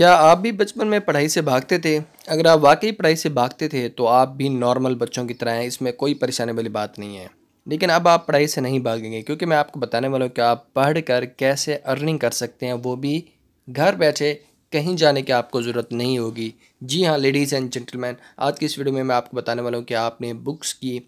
क्या आप भी बचपन में पढ़ाई से भागते थे अगर आप वाकई पढ़ाई से भागते थे तो आप भी नॉर्मल बच्चों की तरह हैं इसमें कोई परेशानी वाली बात नहीं है लेकिन अब आप पढ़ाई से नहीं भागेंगे क्योंकि मैं आपको बताने वाला हूँ कि आप पढ़ कर कैसे अर्निंग कर सकते हैं वो भी घर बैठे कहीं जाने की आपको ज़रूरत नहीं होगी जी हाँ लेडीज़ एंड जेंटलमैन आज की इस वीडियो में मैं आपको बताने वाला हूँ कि आपने बुक्स की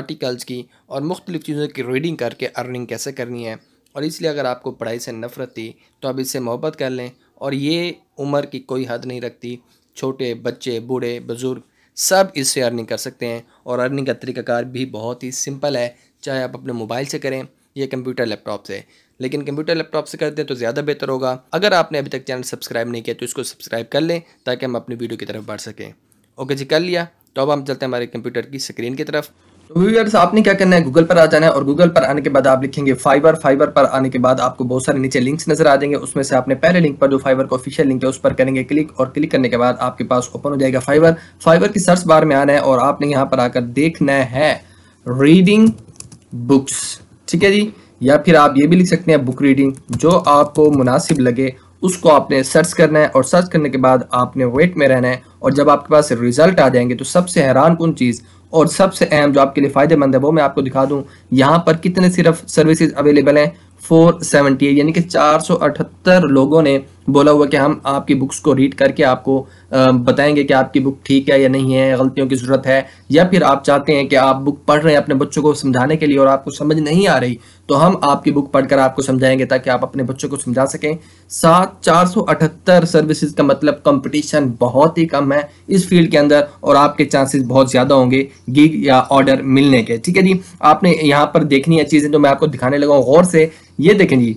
आर्टिकल्स की और मुख्तलिफ़ चीज़ों की रीडिंग करके अर्निंग कैसे करनी है और इसलिए अगर आपको पढ़ाई से नफरत थी तो आप इससे मोहब्बत कर लें और ये उम्र की कोई हद नहीं रखती छोटे बच्चे बूढ़े बुज़ुर्ग सब इससे अर्निंग कर सकते हैं और अर्निंग का तरीकाकार भी बहुत ही सिंपल है चाहे आप अपने मोबाइल से करें या कंप्यूटर लैपटॉप से लेकिन कंप्यूटर लैपटॉप से करते हैं तो ज़्यादा बेहतर होगा अगर आपने अभी तक चैनल सब्सक्राइब नहीं किया तो इसको सब्सक्राइब कर लें ताकि हम अपनी वीडियो की तरफ बढ़ सकें ओके जी कर लिया तो अब हम चलते हैं हमारे कंप्यूटर की स्क्रीन की तरफ तो व्यूअर्स आपने क्या करना है गूगल पर आ जाना है और गूगल पर आने के बाद आप लिखेंगे फाइबर फाइबर पर आने के बाद आपको बहुत सारे नीचे लिंक्स नजर आ जाएंगे उसमें से आपने पहले लिंक पर जो फाइबर का ऑफिशियल लिंक है उस पर करेंगे क्लिक और क्लिक करने के बाद आपके पास ओपन हो जाएगा फाइबर फाइबर की सर्च बार में आना है और आपने यहाँ पर आकर देखना है रीडिंग बुक्स ठीक है जी या फिर आप ये भी लिख सकते हैं बुक रीडिंग जो आपको मुनासिब लगे उसको आपने सर्च करना है और सर्च करने के बाद आपने वेट में रहना है और जब आपके पास रिजल्ट आ जाएंगे तो सबसे हैरान कौन चीज़ और सबसे अहम जो आपके लिए फ़ायदेमंद है वो मैं आपको दिखा दूं यहाँ पर कितने सिर्फ सर्विसेज अवेलेबल हैं 478 यानी कि 478 लोगों ने बोला हुआ कि हम आपकी बुक्स को रीड करके आपको बताएंगे कि आपकी बुक ठीक है या नहीं है गलतियों की ज़रूरत है या फिर आप चाहते हैं कि आप बुक पढ़ रहे हैं अपने बच्चों को समझाने के लिए और आपको समझ नहीं आ रही तो हम आपकी बुक पढ़कर आपको समझाएंगे ताकि आप अपने बच्चों को समझा सकें सात चार सौ अठहत्तर सर्विसेज का मतलब कंपटीशन बहुत ही कम है इस फील्ड के अंदर और आपके चांसेस बहुत ज़्यादा होंगे गिग या ऑर्डर मिलने के ठीक है जी आपने यहाँ पर देखनी है चीज़ें जो मैं आपको दिखाने लगा हूँ गौर से ये देखें जी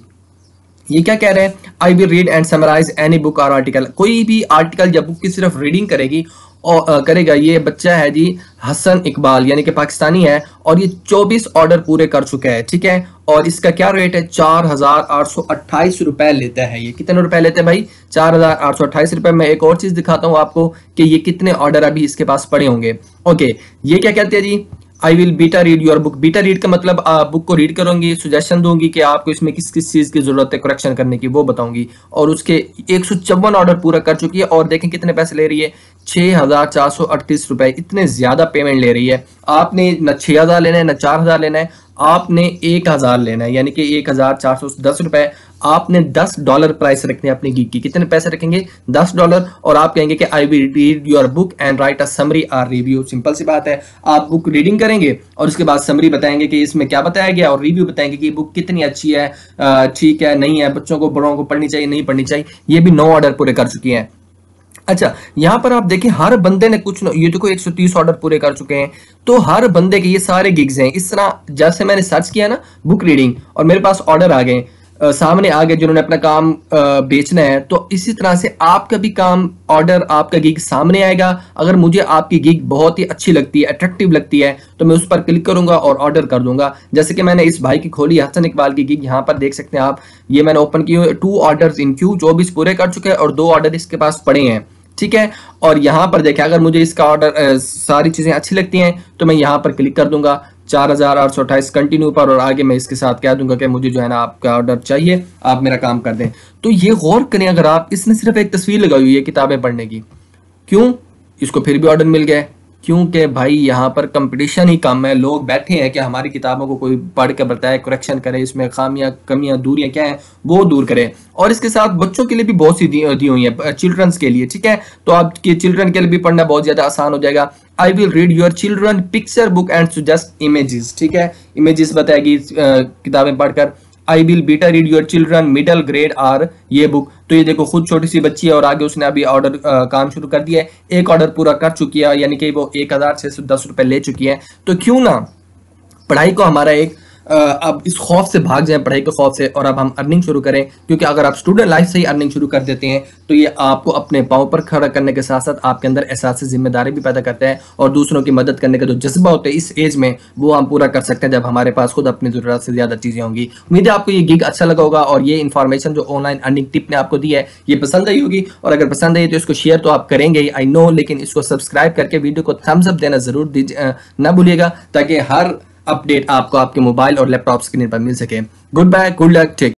ये क्या कह रहे हैं I will read and summarise any book और आर्टिकल कोई भी आर्टिकल या बुक की सिर्फ रीडिंग करेगी और आ, करेगा ये बच्चा है जी हसन इकबाल यानी कि पाकिस्तानी है और ये 24 ऑर्डर पूरे कर चुका है ठीक है और इसका क्या रेट है चार हजार आठ सौ अट्ठाईस रुपए लेता है ये कितने रुपए लेते हैं भाई चार हजार आठ सौ अट्ठाईस रुपए मैं एक और चीज दिखाता हूँ आपको कि ये कितने ऑर्डर अभी इसके पास पड़े होंगे ओके ये क्या कहते हैं जी I will beta read your book beta read का मतलब आप बुक को रीड करूंगी सुजेशन दूंगी कि आपको इसमें किस किस चीज़ की ज़रूरत है करेक्शन करने की वो बताऊंगी और उसके एक ऑर्डर पूरा कर चुकी है और देखें कितने पैसे ले रही है छः हज़ार चार सौ अड़तीस रुपए इतने ज़्यादा पेमेंट ले रही है आपने न छः हज़ार लेना है ना चार हज़ार लेना है आपने एक हज़ार लेना है यानी कि एक हज़ार चार सौ दस रुपए आपने दस डॉलर प्राइस रखने अपनी गीक की कितने पैसे रखेंगे दस डॉलर और आप कहेंगे कि I will read your book and write a summary or review simple सी बात है आप बुक रीडिंग करेंगे और उसके बाद समरी बताएंगे कि इसमें क्या बताया गया और रिव्यू बताएंगे कि बुक कितनी अच्छी है ठीक है नहीं है बच्चों को बड़ों को पढ़नी चाहिए नहीं पढ़नी चाहिए ये भी नौ ऑर्डर पूरे कर चुकी है अच्छा यहाँ पर आप देखें हर बंदे ने कुछ ये देखो एक सौ तीस ऑर्डर पूरे कर चुके हैं तो हर बंदे के ये सारे गिग्स हैं इस तरह जैसे मैंने सर्च किया ना बुक रीडिंग और मेरे पास ऑर्डर आ गए सामने आ गए जिन्होंने अपना काम बेचना है तो इसी तरह से आपका भी काम ऑर्डर आपका गिग सामने आएगा अगर मुझे आपकी गिग बहुत ही अच्छी लगती है अट्रैक्टिव लगती है तो मैं उस पर क्लिक करूंगा और ऑर्डर कर दूंगा जैसे कि मैंने इस भाई की खोली हसन इकबाल की गिग यहाँ पर देख सकते हैं आप ये मैंने ओपन की टू ऑर्डर इन क्यू चौबीस पूरे कर चुके हैं और दो ऑर्डर इसके पास पड़े हैं ठीक है और यहां पर देखें अगर मुझे इसका ऑर्डर सारी चीज़ें अच्छी लगती हैं तो मैं यहां पर क्लिक कर दूंगा चार हज़ार आठ सौ अट्ठाईस कंटिन्यू पर और आगे मैं इसके साथ कह दूंगा कि मुझे जो है ना आपका ऑर्डर चाहिए आप मेरा काम कर दें तो ये गौर करें अगर आप इसने सिर्फ एक तस्वीर लगाई हुई है किताबें पढ़ने की क्यों इसको फिर भी ऑर्डर मिल गया क्योंकि भाई यहाँ पर कंपटीशन ही कम है लोग बैठे हैं कि हमारी किताबों को कोई पढ़ के बताए करेक्शन करे इसमें खामियाँ कमियाँ दूरियाँ क्या हैं वो दूर करे और इसके साथ बच्चों के लिए भी बहुत सी दी, दी हुई हैं चिल्ड्रंस के लिए ठीक है तो आपके चिल्ड्रन के लिए भी पढ़ना बहुत ज़्यादा आसान हो जाएगा I will read your children picture book and suggest images ठीक है इमेजेस बताएगी किताबें पढ़कर I will better read your children middle grade or ये बुक तो ये देखो खुद छोटी सी बच्ची है और आगे उसने अभी ऑर्डर काम शुरू कर दिया है एक ऑर्डर पूरा कर चुकी है यानी कि वो एक हज़ार छह सौ दस रुपए ले चुकी है तो क्यों ना पढ़ाई को हमारा एक अब इस खौफ से भाग जाए पढ़ाई के खौफ से और अब हम अर्निंग शुरू करें क्योंकि अगर आप स्टूडेंट लाइफ से ही अर्निंग शुरू कर देते हैं तो ये आपको अपने पाँव पर खड़ा करने के साथ साथ आपके अंदर एहसास जिम्मेदारी भी पैदा करता है और दूसरों की मदद करने का जो जज्बा होता है इस एज में वो हम पूरा कर सकते हैं जब हमारे पास खुद अपनी ज़रूरत से ज़्यादा चीज़ें होंगी उम्मीद है आपको ये गिग अच्छा लगा होगा और ये इन्फॉर्मेशन जो ऑनलाइन अर्निंग टिप ने आपको दी है ये पसंद आई होगी और अगर पसंद आई तो इसको शेयर तो आप करेंगे ही आई नो लेकिन इसको सब्सक्राइब करके वीडियो को थम्सअप देना ज़रूर दीजिए ना भूलिएगा ताकि हर अपडेट आपको आपके मोबाइल और लैपटॉप स्क्रीन पर मिल सके good bye good luck take